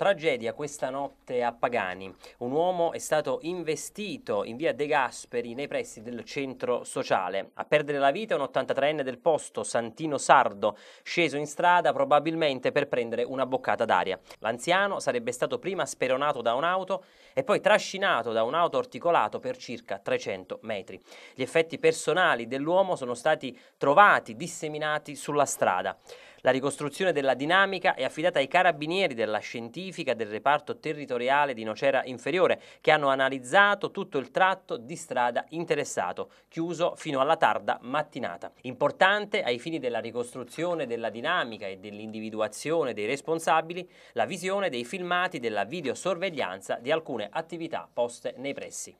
Tragedia questa notte a Pagani. Un uomo è stato investito in via De Gasperi nei pressi del centro sociale. A perdere la vita è un 83enne del posto, Santino Sardo, sceso in strada probabilmente per prendere una boccata d'aria. L'anziano sarebbe stato prima speronato da un'auto e poi trascinato da un'auto articolato per circa 300 metri. Gli effetti personali dell'uomo sono stati trovati, disseminati sulla strada. La ricostruzione della dinamica è affidata ai carabinieri della scientifica del reparto territoriale di Nocera Inferiore che hanno analizzato tutto il tratto di strada interessato, chiuso fino alla tarda mattinata. Importante ai fini della ricostruzione della dinamica e dell'individuazione dei responsabili la visione dei filmati della videosorveglianza di alcune attività poste nei pressi.